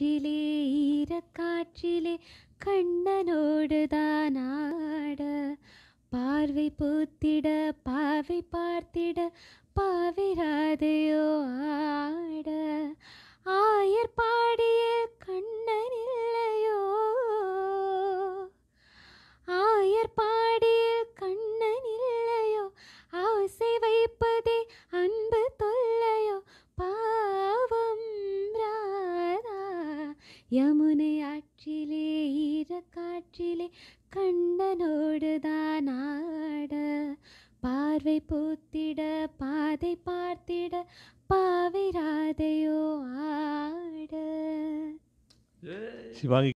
காற்றிலே ஈரக்காற்றிலே கண்ணனோடு தானாட பார்வை பூத்திட பார்வை பார்த்திட பாவிராதையோ யமுனை ஆற்றிலே ஈரக்காற்றிலே கண்ணனோடு தான் ஆட பார்வை பூத்திட பாதை பார்த்திட பாவை ஆட சிவாங்கி